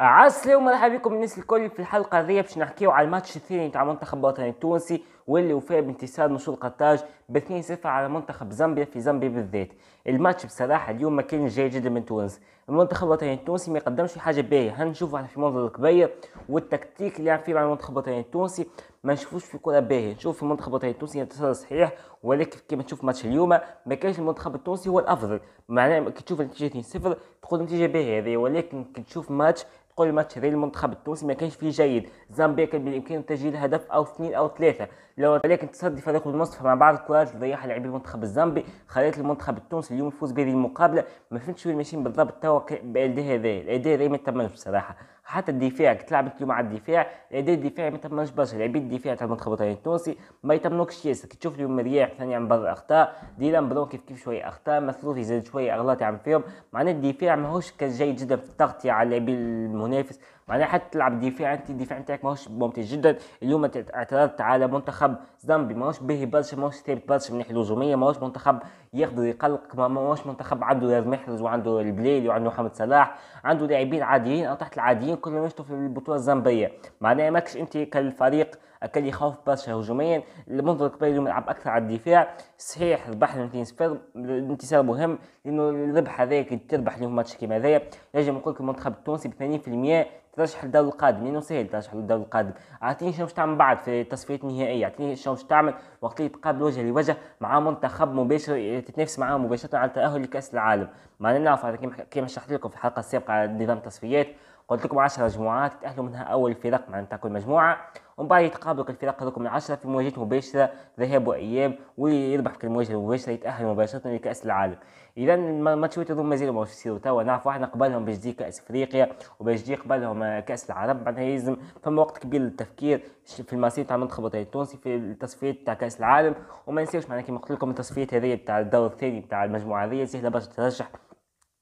عسلو ومرحبا بكم الناس الكل في الحلقة هذه باش نحكيو على الماتش الثاني تاع منتخب الوطني التونسي واللي وفى بانتصار نشور قرطاج ب 2-0 على منتخب زامبيا في زامبيا بالذات الماتش بصراحة اليوم ما كان جاي جدا من تونس المنتخب الوطني التونسي ما يقدمش حاجة باهية هنشوف هنشوفوا في منظر كبير والتكتيك اللي يلعب فيه مع المنتخب الوطني التونسي ما نشوفوش في كره باهيه نشوف في المنتخب الوطني التونسي انتصار صحيح ولكن كما تشوف ماتش اليوم ما كانش المنتخب التونسي هو الافضل معناه كي تشوف النتيجه 2-0 تقول نتيجه باهيه هذه ولكن كي تشوف ماتش كل ماتش ديال المنتخب التونسي ما كانش فيه جيد زامبيا كان بامكانه تسجيل هدف او اثنين او ثلاثه لو ولكن تصدي فريق المصطفى مع بعض الكرات اللي ضيعها لاعبي المنتخب الزامبي خليت المنتخب التونسي اليوم يفوز بهذه المقابله ما فهمتش وين ماشيين بالضبط توا بالاداء هذا الاداء هذا ما بصراحه حتى الدفاع تلعب انت مع الدفاع الاداء يعني الدفاعي ما تمنش برشا لعبيه يعني الدفاع تاع المنتخب الوطني التونسي ما يتمنوكش ياسر كي تشوف اليوم رياح ثاني عم برا اخطاء ديلان برون كيف كيف شويه اخطاء مثلوثي زاد شويه اغلاط يعمل فيهم معناها الدفاع ماهوش كان جيد جدا في التغطيه على اللاعبين المنافس معناها حتى تلعب دفاع انت الدفاع نتاعك ماهوش ممتاز جدا اليوم اعترضت على منتخب زامبي ماهوش باهي برشا ماهوش ثابت برشا من ناحيه الهجوميه ماهوش منتخب يقدر يقلق ماهوش منتخب عنده محرز وعنده البلالي وعنده محمد صلاح عنده لاعبين عاديين او تحت العاديين كلهم يشتوا في البطوله الزامبيه معناها ماكش انت كالفريق اكل يخاف برشا هجوميا المنظر اليوم يلعب اكثر على الدفاع صحيح ربح الانتصار الانتصار مهم لانه الربح هذاك تربح اليوم ماتش كيما هذايا نجم نقول لك المنتخب التونسي ب 80% ترشح للدور القادم لانه سهل ترشح للدور القادم اعطيني شنو باش تعمل بعد في التصفيات النهائيه اعطيني شنو باش تعمل وقت اللي تقابل وجه لوجه مع منتخب مباشر تتنافس معاه مباشره على التاهل لكاس العالم ما نعرف كيما شرحت لكم في الحلقه السابقه على نظام التصفيات قلت لكم 10 مجموعات تأهلوا منها أول فرق معناتها كل مجموعة ومن بعد يتقابل الفرق هذوك من 10 في مواجهة مباشرة ذهاب وإياب ويربح في المواجهة المباشرة يتأهل مباشرة لكأس العالم إذا الماتشات هذوما مازالوا ماهوش يصيروا توا نعرفوا واحد قبلهم باش تجي كأس أفريقيا وباش تجي قبلهم كأس العرب معناتها يلزم فما وقت كبير للتفكير في المصير تاع المنتخب التونسي في التصفيات تاع كأس العالم وما ننساوش معناها كيما قلت لكم التصفيات هذه تاع الدور الثاني تاع المجموعة هذه سهلة باش ترشح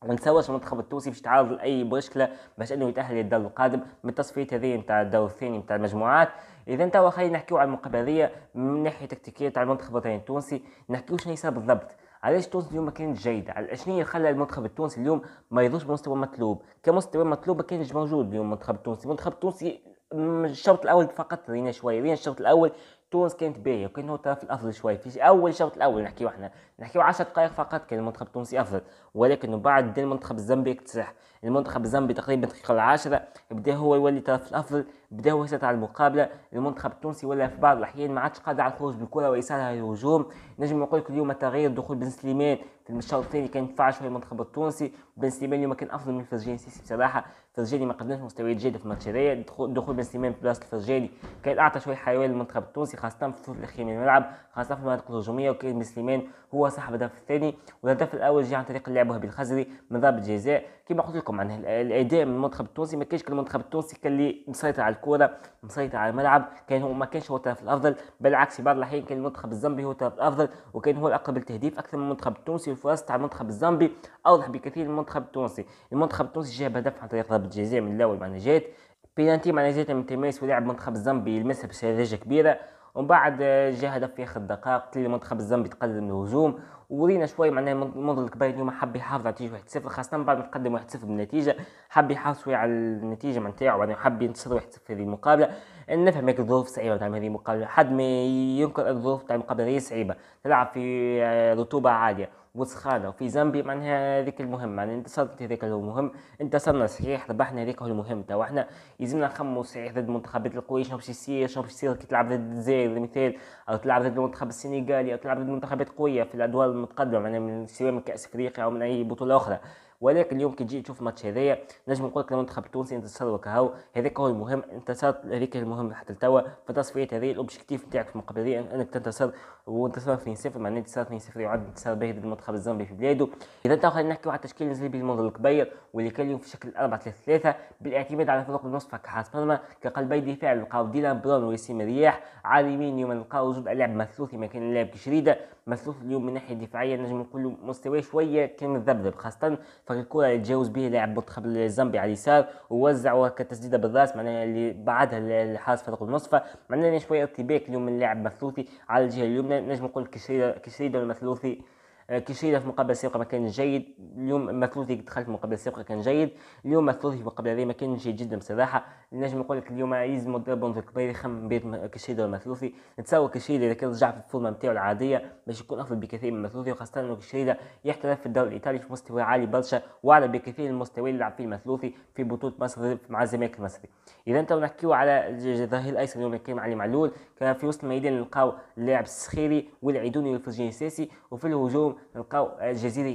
ما نساوش المنتخب التونسي باش يتعرض لاي مشكله باش انه يتاهل للدور القادم من التصفيات هذه نتاع الدور الثاني نتاع المجموعات اذا توا خلينا نحكيو على المقابله هذه من ناحيه تكتيكيه تاع المنتخب الوطني التونسي نحكيو شنو يصير بالضبط علاش تونس اليوم ما كانت جيده على شنو اللي خلى المنتخب التونسي اليوم ما يضوش بمستوى مطلوب كمستوى مطلوب ما كانش موجود اليوم المنتخب التونسي المنتخب التونسي الشوط الاول فقط رينا شويه رينا الشوط الاول تونس كانت باهيه وكان هو الطرف الافضل شويه في اول الشوط الاول نحكيو احنا نحكيو 10 دقائق فقط كان المنتخب التونسي افضل ولكن بعد المنتخب الزامبي اكتسح المنتخب الزامبي تقريبا الدقيقه العاشرة بدا هو يولي الطرف الافضل بدا هو يسيطر على المقابله المنتخب التونسي ولا في بعض الاحيان ما عادش قادر على الخروج بالكره وايصالها للهجوم نجم نقول لك اليوم تغيير دخول بن سليمان في الشوط الثاني كان ينفع شويه المنتخب التونسي بن سليمان اليوم كان افضل من فرجين سيسي بصراحه الفرجاني ما قدمش مستويات جيده في الماتش هذايا دخول بن سليمان في بلاصه الفرجاني كان اعطى شويه حيويه للمنتخب التونسي خاصه في الثلث الاخير من الملعب خاصه في المناطق الهجوميه وكان بن سليمان هو صاحب الهدف الثاني والهدف الاول جاء عن طريق اللاعب وهبي الخزري من ضربه جزاء كما قلت لكم عن الاداء من المنتخب التونسي ما كانش المنتخب التونسي كان اللي مسيطر على الكره مسيطر على الملعب كان هو ما كانش هو الطرف الافضل بالعكس في بعض الاحيان كان المنتخب الزامبي هو الطرف الافضل وكان هو الاقرب للتهديف اكثر من المنتخب التونسي والفرص تاع المنتخب الزامبي اوضح بكثير من المنتخب التونسي المنتخب التونسي جاب هدف عن طريق ضربه الجزاء من الاول معنا جات بينالتي معنا جات من تماس ولاعب منتخب الزامبي يلمسها بسذاجه كبيره ومن بعد آه، جا هدف في اخر الدقائق تلي منتخب الزامبي تقدم الهجوم ورينا شوي معناها منذ الكبير اليوم حب يحافظ على نتيجه 1-0 خاصه بعد ما تقدم 1-0 بالنتيجه حب يحافظ شوي على النتيجه نتاعو يعني حب ينتصر 1-0 في هذه المقابله نفهم هيك الظروف صعيبه نتاع هذه المقابله حد ما ينكر الظروف تاع المقابله هي صعيبه تلعب في آه، رطوبه عاليه وسخانه وفي زامبيا معناها هذيك المهم معناها انتصرت هذاك هو المهم انتصرنا صحيح ربحنا هذيك هو المهم تو احنا يلزمنا نخمو صحيح ضد المنتخبات القويه شنو باش يصير شنو باش يصير كي تلعب ضد الجزائر مثال او تلعب ضد المنتخب السنغالي او تلعب ضد منتخبات قويه في الادوار المتقدمه معناها من سواء من كاس افريقيا او من اي بطوله اخرى ولكن اليوم كي تجي تشوف الماتش هذايا نجم نقول لك المنتخب التونسي نتسلوك هاو هذاك هو المهم انتصرت هذيك المهم حتى توا فتصفيات هذه الاوبجيكتيف نتاعك في المقابله هذه انك تنتصر وانتصر 2-0 معناه انتصار 2-0 يعد انتصار باهي ضد المنتخب الزامبي في بلاده اذا تو خلينا نحكيو على التشكيل نزل به المنظر الكبير واللي كان اليوم في شكل 4 3 3 بالاعتماد على فرق النصف كحارس مرمى كقلبي دفاع نلقاو ديلان براون وياسين رياح على اليمين اليوم نلقاو وجود اللاعب مثلوثي مكان اللاعب كشريده مثلوث اليوم من ناحيه دفاعيه نجم نقولوا مستواه شويه كان مذبذب خاصه فريق اللي يتجاوز به لاعب منتخب زامبيا على اليسار ووزعوها كتسديده بالراس معناها اللي بعدها الحارس فريق النصفة معناها شويه ارتباك اليوم من لاعب مثلوثي على الجهه اليمنى نجم نقول كشريده كشريده المثلوثي آه، كي في مقابله سابقه ما كان جيد اليوم ماكلوثي دخل في مقابله سابقه كان جيد اليوم ماكلوثي في المقابله هذه ما كان جيد جدا بصراحه نجم نقول لك اليوم يلزم مدرب منذ كبير يخمم بيت كشيده وماكلوثي نتصور كشيده اذا كان رجع في الفورمه نتاعو العاديه باش يكون افضل بكثير من ماكلوثي وخاصه انه كشيده يحترف في الدوري الايطالي في مستوى عالي برشا واعلى بكثير من المستوى اللي لعب فيه ماكلوثي في بطوله مصر مع الزمالك المصري اذا تو نحكيو على الظهير الايسر اليوم كان علي معلول كان في وسط الميدان نلقاو اللاعب السخيري والعيدوني والفرجيني الساسي وفي الهجوم نلقاو الجزيري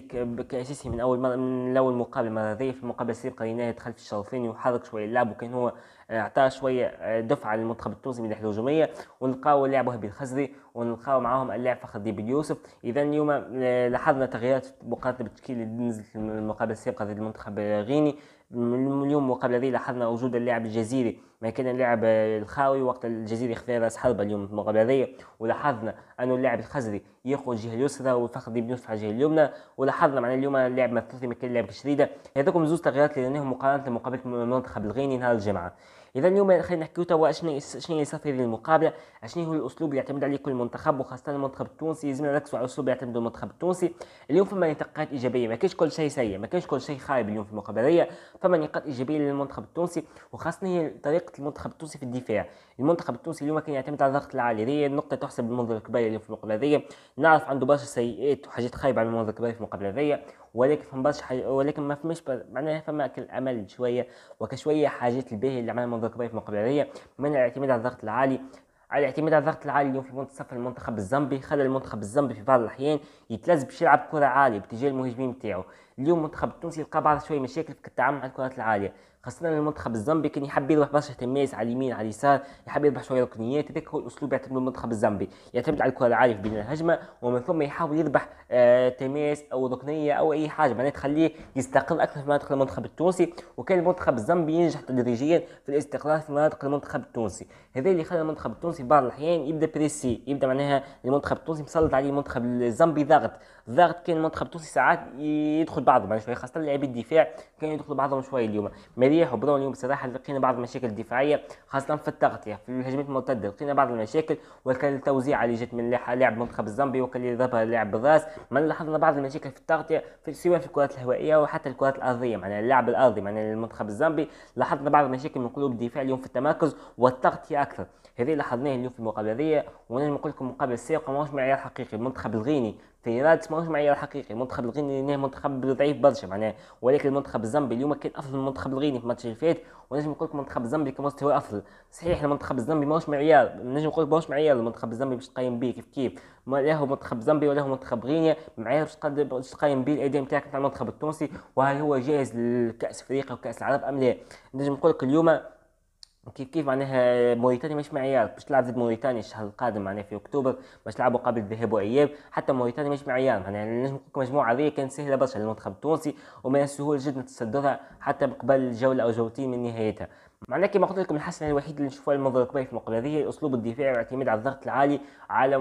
كاسيسي من اول مره من اول مقابله هذه في المقابله السابقه لقيناه دخل في الشرفين وحرك شويه اللعب وكان هو اعطى شويه آه، دفعه للمنتخب التونسي من الهجوميه ونلقاو اللاعب وهبي الخزري ونلقاو معاهم اللاعب فخر الدين يوسف اذا اليوم آه، لاحظنا تغييرات مقارنه بالتشكيل اللي نزلت المقابله السابقه ضد المنتخب الغيني اليوم المقابله هذه لاحظنا وجود اللاعب الجزيري ما كان اللاعب الخاوي وقت الجزيرة راس حربة اليوم المقابلة هذه ولاحظنا أنه اللاعب الخزري ياخذ الجهة اليسرى والفخذي بنصف على الجهة اليمنى ولاحظنا معنا اليوم اللاعب ما كان اللاعب شريدة هذوكم زوج تغييرات اللي رانيهم مقارنة لمقابلة المنتخب الغيني نهار الجمعة اذا اليوم خلينا نحكيو توا شنو شنو اللي صار في المقابله شنو هو الاسلوب اللي يعتمد عليه كل منتخب وخاصه المنتخب التونسي لازم نركزوا على الاسلوب اللي يعتمد المنتخب التونسي اليوم فما نقاط ايجابيه ما كانش كل شيء سيء ما كانش كل شيء خايب اليوم في المقابله فما نقاط ايجابيه للمنتخب التونسي وخاصه هي طريقه ثقه المنتخب التونسي في الدفاع المنتخب التونسي اليوم كان يعتمد على الضغط العالي هذه النقطه تحسب المنظر الكبير اللي في المقابله هذه نعرف عنده برشا سيئات وحاجات خايبه على المنظر الكبير في المقابله هذه ولكن فما برشا حاج... ولكن ما فماش معناها فما كالامل شويه وكشويه حاجات الباهيه اللي عملها المنظر الكبير في المقابله هذه من الاعتماد على الضغط العالي على الاعتماد على الضغط العالي اليوم في منتصف المنتخب الزامبي خلى المنتخب الزامبي في بعض الاحيان يتلزم باش يلعب كره عاليه باتجاه المهاجمين نتاعو اليوم المنتخب التونسي لقى بعض شويه مشاكل في التعامل مع الكرات العاليه خاصه المنتخب الزامبي كان يحب يروح برشا تماس على اليمين على اليسار يحب يربح شويه ركنيات هذاك هو الاسلوب يعتمد المنتخب الزامبي يعتمد على الكره العاليه في بناء الهجمه ومن ثم يحاول يربح آه تماس او ركنيه او اي حاجه معناها تخليه يستقر اكثر في مناطق المنتخب التونسي وكان المنتخب الزامبي ينجح تدريجيا في الاستقرار في مناطق المنتخب التونسي هذا اللي خلى المنتخب التونسي بعض الاحيان يبدا بريسي يبدا معناها المنتخب التونسي مسلط عليه المنتخب الزامبي ضغط ضغط كان المنتخب التونسي ساعات يدخل بعض بعد شويه خاصه لاعبي الدفاع كانوا يدخلوا بعضهم شويه اليوم مليح وبرون اليوم بصراحه لقينا بعض المشاكل الدفاعيه خاصه في التغطيه يعني في الهجمات المرتده لقينا بعض المشاكل وكان التوزيع اللي جات من لاعب منتخب الزامبي وكان اللي ضربها لاعب بالراس ما لاحظنا بعض المشاكل في التغطيه في سواء في الكرات الهوائيه وحتى الكرات الارضيه معناها اللاعب الارضي معناها المنتخب الزامبي لاحظنا بعض المشاكل من قلوب الدفاع اليوم في التمركز والتغطيه اكثر هذه لاحظناه اليوم في المقابله هذه ونجم نقول لكم مقابله السابقه ماهوش معيار حقيقي المنتخب الغيني تيرات ماهوش معيار حقيقي المنتخب الغيني لانه منتخب ضعيف برشا معناه ولكن المنتخب الزامبي اليوم كان افضل من المنتخب الغيني في الماتش اللي فات ونجم نقول لك المنتخب الزامبي مستوى افضل صحيح المنتخب الزامبي ماهوش معيار نجم نقول لك ماهوش معيار المنتخب الزامبي باش تقيم به كيف كيف ما هو منتخب زامبي ولا هو منتخب غينيا معيار باش تقيم به الاداء نتاعك نتاع المنتخب التونسي وهل هو جاهز لكاس افريقيا وكاس العرب ام لا نجم نقول لك اليوم كيف كيف معناها موريتانيا مش معيار باش تلعب ضد موريتانيا الشهر القادم معناها في اكتوبر باش تلعبوا قبل الذهاب واياب حتى موريتانيا مش معيار معناها نجم المجموعه هذه كانت سهله برشا للمنتخب التونسي ومن السهول جدا تصدرها حتى قبل جوله او جولتين من نهايتها معناها كما قلت لكم الحسنه الوحيد اللي نشوفها المنظر الكبير في المقابله هي اسلوب الدفاع واعتماد على الضغط العالي على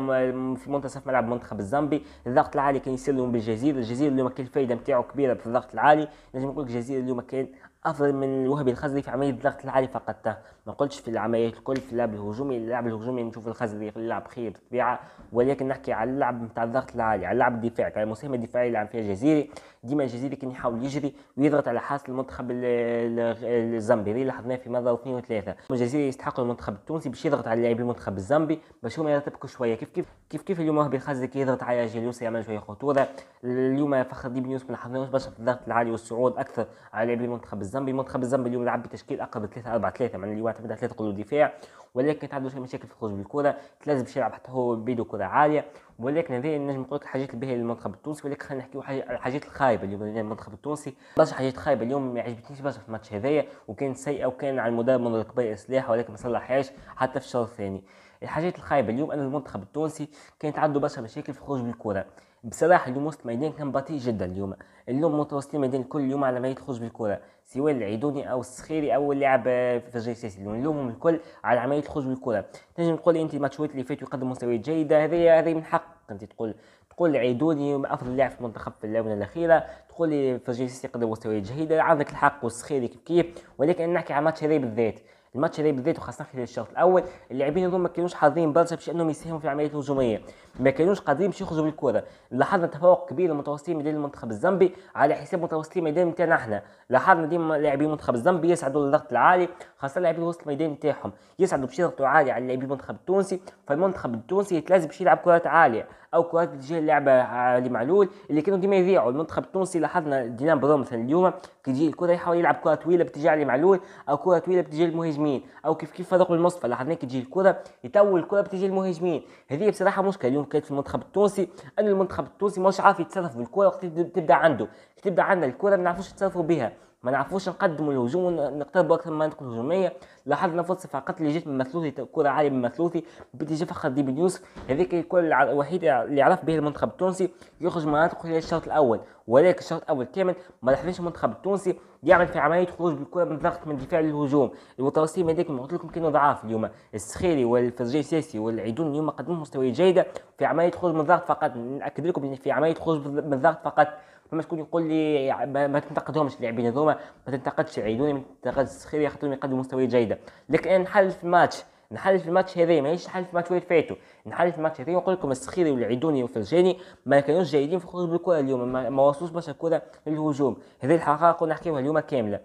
في منتصف ملعب منتخب الزامبي الضغط العالي كان يصير لهم بالجزيره الجزيره اليوم كان الفائده نتاعو كبيره في الضغط العالي نجم نقول لك الجزيره اليوم كان افضل من وهبي الخزري في عمليه الضغط العالي فقط ما قلتش في العمليات الكل في اللعب الهجومي اللعب الهجومي نشوف الخزري في اللعب خير طبيعه ولكن نحكي على اللعب نتاع الضغط العالي على اللعب الدفاعي على المساهمه الدفاعيه اللي عم فيها الجزيري ديما الجزيري كان يحاول يجري ويضغط على حارس المنتخب الزامبي لاحظناه في مره واثنين وثلاثه الجزيري يستحق المنتخب التونسي باش يضغط على لاعبي المنتخب الزامبي باش هما يرتبكوا شويه كيف كيف كيف كيف اليوم وهبي الخزري كي يضغط على جيليوس يعمل شويه خطوره اليوم فخر الدين يوسف ما لاحظناهوش برشا في الضغط العالي والصعود اكثر على لاعبي المنتخب الزامبي منتخب الزامبي اليوم لعب بتشكيل اقرب 3 4 3 مع اللي يعتمد على ثلاثه قلوب دفاع ولكن كانت عنده مشاكل في الخروج بالكره تلازم باش يلعب حتى هو بيدو كره عاليه ولكن هذه نجم نقول لك الحاجات الباهيه للمنتخب التونسي ولكن خلينا نحكيو الحاجات الخايبه اليوم للمنتخب التونسي برشا حاجات خايبه اليوم ما عجبتنيش برشا في الماتش هذايا وكان سيئه وكان على المدرب منذر قبيل اصلاح ولكن ما صلحهاش حتى في الشوط الثاني الحاجات الخايبه اليوم ان المنتخب التونسي كانت عنده برشا مشاكل في الخروج بالكره بصراحه اليوم وسط ميدان كان بطيء جدا اليوم اليوم متوسط الميدان كل يوم على ما يدخلش بالكره سواء العيدوني او السخيري او اللاعب آه، فجري السيسي اليوم اليوم الكل على ما يدخلش بالكره تنجم تقول انت الماتشات اللي فاتوا يقدم مستويات جيده هذه هذه من حقك انت تقول تقول عيدوني افضل لاعب في المنتخب في الاونه الاخيره تقول لي فجري السيسي قدم مستويات جيده عندك الحق والسخيري كيف كيف ولكن نحكي على الماتش هذا بالذات الماتش اللي بالذات وخاصه خلال الشوط الاول اللاعبين هذوما ما كانوش حاضرين برشا باش انهم يساهموا في العمليات الهجوميه ما كانوش قادرين باش يخرجوا بالكره لاحظنا تفوق كبير للمتوسطين ميدان المنتخب الزامبي على حساب متوسطين ميدان نتاعنا احنا لاحظنا ديما لاعبي المنتخب الزامبي يسعدوا للضغط العالي خاصه لاعبي وسط الميدان نتاعهم يسعدوا باش يضغطوا عالي على لاعبي المنتخب التونسي فالمنتخب التونسي يتلازم باش يلعب كرات عاليه او كرات باتجاه اللعبه علي معلول اللي كانوا ديما يضيعوا المنتخب التونسي لاحظنا دينام برو مثلا اليوم كي تجي الكره يحاول يلعب كره طويله باتجاه علي معلول او كره طويله باتجاه المهاجمين او كيف كيف فرقوا المصفى لاحظنا كي تجي الكره يطول الكره باتجاه المهاجمين هذه بصراحه مشكله اليوم كانت في المنتخب التونسي ان المنتخب التونسي ماهوش عارف يتصرف بالكره وقت تبدا عنده تبدا عندنا الكره ما نعرفوش نتصرفوا بها ما نعرفوش نقدموا الهجوم ونقتربوا اكثر من المناطق الهجوميه لاحظنا فرصه في اللي جات من مثلوثي كره عاليه من مثلوثي باتجاه فخر الدين بن يوسف هذيك الكره الوحيده اللي عرف بها المنتخب التونسي يخرج من منطقه خلال الشوط الاول ولكن الشوط الاول كامل ما لحقش المنتخب التونسي يعمل في عمليه خروج بالكره من ضغط من الدفاع للهجوم المتوسطين هذيك ما قلت لكم كانوا ضعاف اليوم السخيري والفرجي سياسي والعيدون اليوم قدموا مستويات جيده في عمليه خروج من الضغط فقط ناكد لكم في عمليه خروج من الضغط فقط فما شكون يقول لي ما تنتقدهمش اللاعبين هذوما ما تنتقدش عيدوني ما تنتقدش خير خاطرهم يقدموا مستويات جيده لكن نحل في الماتش نحل في الماتش هذايا ماهيش نحل في الماتش اللي فاتوا نحل في الماتش هذايا ونقول لكم السخيري والعيدوني والفرجاني ما كانوش جيدين في خروج بالكره اليوم ما, وصلوش برشا الكره للهجوم هذه الحقائق نحكيوها اليوم كامله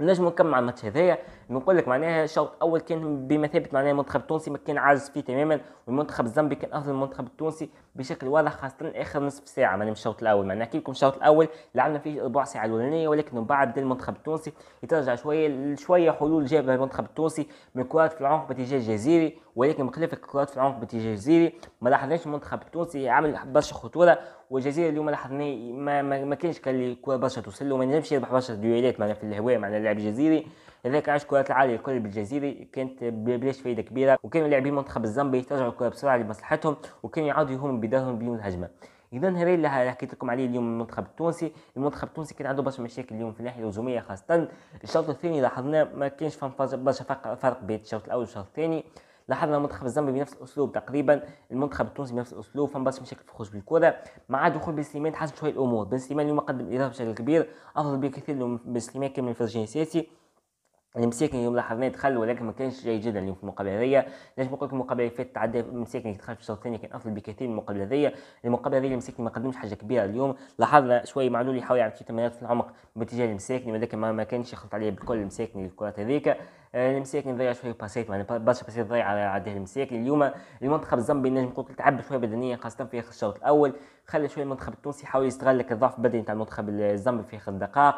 نجم نكمل الماتش هذايا نقول لك معناها الشوط الاول كان بمثابه معناها المنتخب التونسي ما كان عاجز فيه تماما والمنتخب الزامبي كان افضل من المنتخب التونسي بشكل واضح خاصه اخر نصف ساعه معناها من الشوط الاول معناها نحكي الشوط الاول لعبنا فيه ربع ساعه الاولانيه ولكن من بعد المنتخب التونسي يترجع شويه شويه حلول جابها المنتخب التونسي من كرات في العمق باتجاه الجزيري ولكن بخلاف الكرات في العمق الجزيري ما لاحظناش المنتخب التونسي عمل برشا خطوره والجزيره اليوم لاحظنا ما, ما, ما كانش كان الكره برشا توصل له ما نجمش يربح برشا ديويلات معنا في الهواء معنا اللاعب الجزيري هذاك عاش الكرات العاليه الكل بالجزيري كانت بلاش فايده كبيره وكان لاعبين منتخب الزامبي يرجعوا الكره بسرعه لمصلحتهم وكان يعاودوا يهم بدارهم بدون الهجمه اذا هذا اللي حكيت لكم عليه اليوم المنتخب التونسي المنتخب التونسي كان عنده برشا مشاكل اليوم في الناحيه الهجوميه خاصه الشوط الثاني لاحظنا ما كانش برشا فرق بين الشوط الاول والشوط الثاني لاحظنا منتخب الزامبي بنفس الاسلوب تقريبا المنتخب التونسي بنفس الاسلوب فما باستن بشكل في الخروج بالكره مع دخول بن سليمان تحسن شويه الامور بن سليمان اليوم قدم اضافه بشكل كبير افضل بكثير من بن سليمان كان من الفرجين السياسي المساكن يوم لاحظناه دخل ولكن ما كانش جيد جدا اليوم في المقابله هذيا نجم نقول لك المقابله اللي فاتت تعدى مساكن دخل في الشوط الثاني كان افضل بكثير من المقابله هذيا المقابله هذيا المساكن ما قدمش حاجه كبيره اليوم لاحظنا شويه معلول يحاول يعمل تمريرات في العمق باتجاه المساكن ولكن ما, ما كانش يخلط عليه بكل المساكن الكرات هذيك المساكن آه، ضيع شويه باسيت معناها برشا باسيت ضيع على المساكن اليوم المنتخب الزمبي نجم نقول تعب شويه بدنيا خاصه في اخر الشوط الاول خلى شويه المنتخب التونسي يحاول يستغل لك الضعف البدني تاع المنتخب الزمبي في اخر الدقائق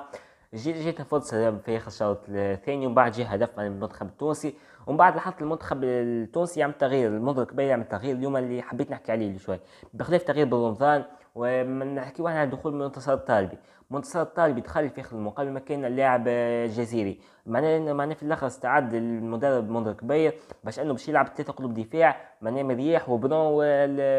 جيت جيت فرصه في اخر الشوط الثاني ومن بعد جه هدف من المنتخب التونسي ومن بعد لاحظت المنتخب التونسي يعمل تغيير المنظر الكبير يعمل تغيير اليوم اللي حبيت نحكي عليه شوي بخلاف تغيير بالرمضان ونحكيو على دخول منتصر الطالبي منتصر الطالبي دخل في اخر المقابله مكان اللاعب الجزيري معناه معناه في الاخر استعد المدرب منظر كبير باش انه باش يلعب ثلاثه قلوب دفاع معناه مريح وبرون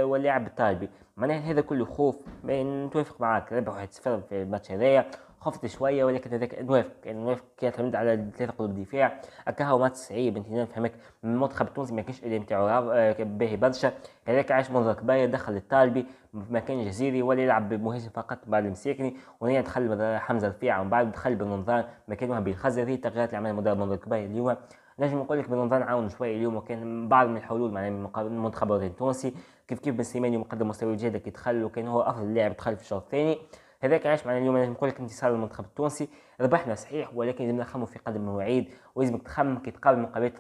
واللاعب الطالبي معناه هذا كله خوف نتوافق معاك ربح 1-0 في الماتش هذايا خفت شويه ولكن هذاك نواف نواف نوافق يعتمد على ثلاثه قلوب دفاع اكاهو ماتش صعيب انت فهمك المنتخب التونسي ما كانش اللي نتاعو باهي برشا هذاك عاش منظر كبير دخل الطالبي ما كان جزيري ولا يلعب بمهاجم فقط بعد المساكني وهنا دخل حمزه رفيع ومن بعد دخل بالنظام مكانه بالخزري التغييرات اللي عملها مدرب منظر كبير اليوم نجم نقول لك بنظن عاون شويه اليوم وكان بعض من الحلول معناها من المنتخب التونسي كيف كيف بن سليمان يقدم مستوى جيد كي دخل وكان هو افضل لاعب دخل في الشوط الثاني هذاك علاش معنا اليوم نقول لك انتصار المنتخب التونسي ربحنا صحيح ولكن لازم نخمو في قدم المواعيد ولازمك تخمم كي تقابل مقابلات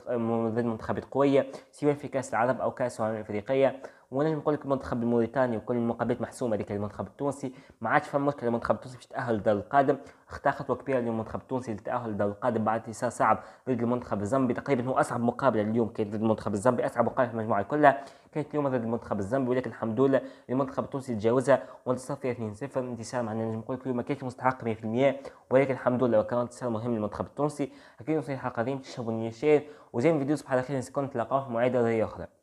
ضد منتخبات قويه سواء في كاس العرب او كاس الامم الافريقيه ونجم نقول لك المنتخب الموريتاني وكل المقابلات محسومه ذيك المنتخب التونسي ما عادش فما مشكله المنتخب التونسي باش يتاهل للدور القادم اختار خطوه كبيره للمنتخب التونسي للتاهل للدور القادم بعد انتصار صعب ضد المنتخب الزامبي تقريبا هو اصعب مقابله اليوم كانت ضد المنتخب الزامبي اصعب مقابله في المجموعه كلها كانت اليوم ضد المنتخب الزامبي ولكن الحمد لله المنتخب التونسي تجاوزها وانتصر فيها 2-0 انتصار معناها نجم نقول لك ما كانش مستحق 100% ولكن الحمد لله وكان انتصار مهم للمنتخب التونسي اكيد نصيحه قديم تشربوا النشير وزين فيديو صباح الخير نسكن تلقاوه في مواعيد اخرى